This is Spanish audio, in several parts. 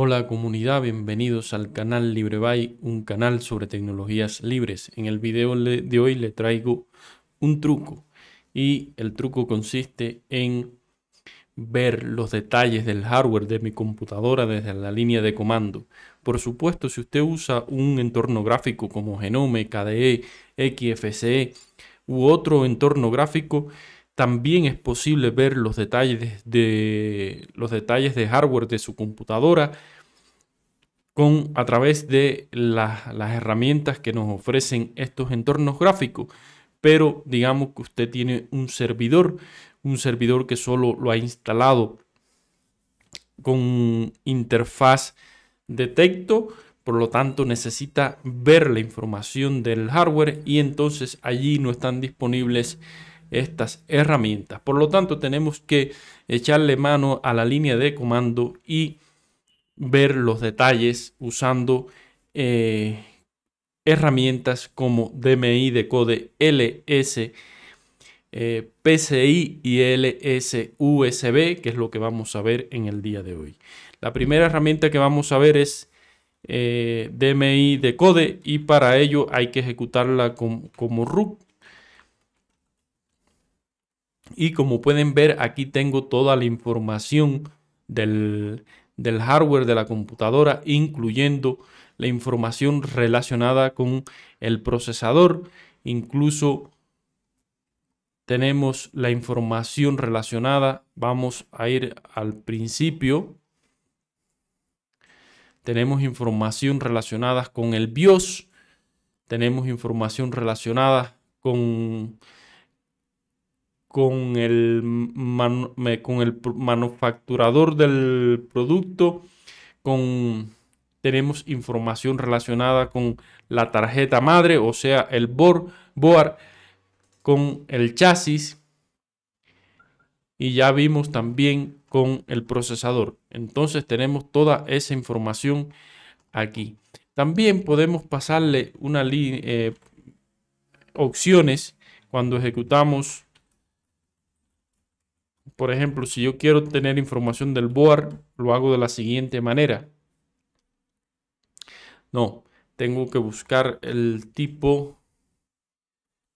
Hola comunidad, bienvenidos al canal LibreBuy, un canal sobre tecnologías libres. En el video de hoy le traigo un truco y el truco consiste en ver los detalles del hardware de mi computadora desde la línea de comando. Por supuesto, si usted usa un entorno gráfico como Genome, KDE, XFCE u otro entorno gráfico, también es posible ver los detalles de, los detalles de hardware de su computadora con, a través de las herramientas que nos ofrecen estos entornos gráficos. Pero digamos que usted tiene un servidor, un servidor que solo lo ha instalado con interfaz de texto, por lo tanto necesita ver la información del hardware y entonces allí no están disponibles estas herramientas. Por lo tanto, tenemos que echarle mano a la línea de comando y ver los detalles usando eh, herramientas como DMI, de code, LS, eh, PCI y LS USB, que es lo que vamos a ver en el día de hoy. La primera herramienta que vamos a ver es eh, DMI DMI code, y para ello hay que ejecutarla como root y como pueden ver aquí tengo toda la información del, hardware de la computadora incluyendo la información relacionada con el procesador incluso tenemos la información relacionada. Vamos a ir al principio. Tenemos información relacionada con el BIOS. Tenemos información relacionada con con el, con el manufacturador del producto, con, tenemos información relacionada con la tarjeta madre, o sea, el board, con el chasis y ya vimos también con el procesador. Entonces tenemos toda esa información aquí. También podemos pasarle una eh, opciones cuando ejecutamos por ejemplo, si yo quiero tener información del board, lo hago de la siguiente manera. No, tengo que buscar el tipo.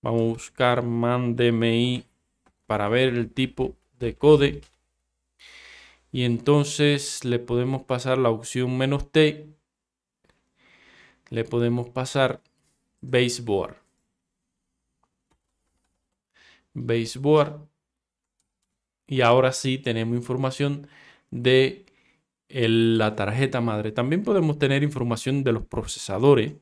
Vamos a buscar mandmi para ver el tipo de code. Y entonces le podemos pasar la opción menos T. Le podemos pasar baseboard. Baseboard. Y ahora sí tenemos información de la tarjeta madre. También podemos tener información de los procesadores.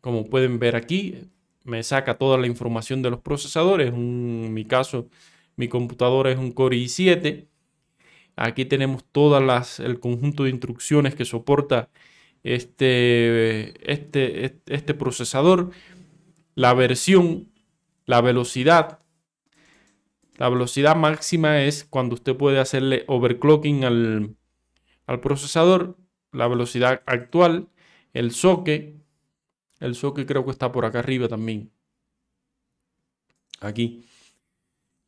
Como pueden ver aquí, me saca toda la información de los procesadores. en mi caso, mi computadora es un Core i7. Aquí tenemos todas las el conjunto de instrucciones que soporta este, este, este, este procesador la versión, la velocidad. La velocidad máxima es cuando usted puede hacerle overclocking al, procesador, la velocidad actual, el soque. El soque creo que está por acá arriba también. Aquí.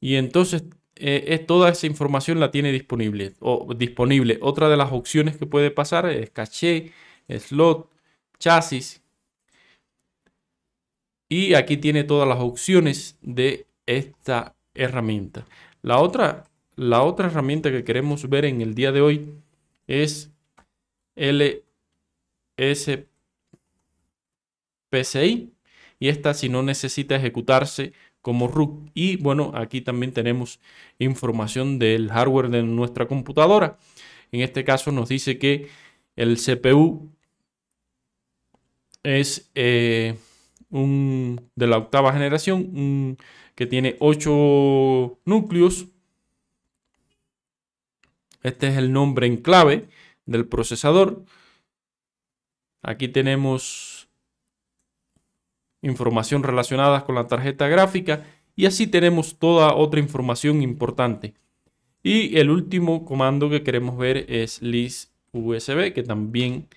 Y entonces eh, es, toda esa información la tiene disponible, o, disponible. Otra de las opciones que puede pasar es caché, slot, chasis, y aquí tiene todas las opciones de esta herramienta. La otra, la otra herramienta que queremos ver en el día de hoy es LSPCI. Y esta si no necesita ejecutarse como root. Y bueno, aquí también tenemos información del hardware de nuestra computadora. En este caso nos dice que el CPU es... Eh, un, de la octava generación, que tiene 8 núcleos. Este es el nombre en clave del procesador. Aquí tenemos información relacionada con la tarjeta gráfica y así tenemos toda otra información importante. Y el último comando que queremos ver es list usb que también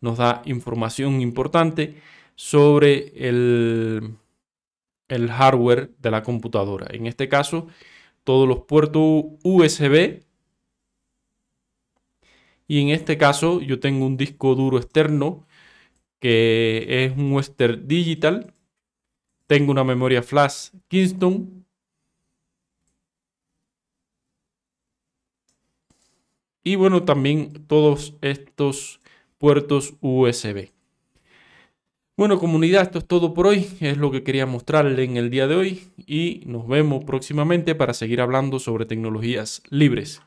nos da información importante sobre el, el hardware de la computadora. En este caso, todos los puertos USB. Y en este caso, yo tengo un disco duro externo que es un Western Digital. Tengo una memoria flash Kingston. Y bueno, también todos estos puertos USB. Bueno, comunidad, esto es todo por hoy. Es lo que quería mostrarle en el día de hoy y nos vemos próximamente para seguir hablando sobre tecnologías libres.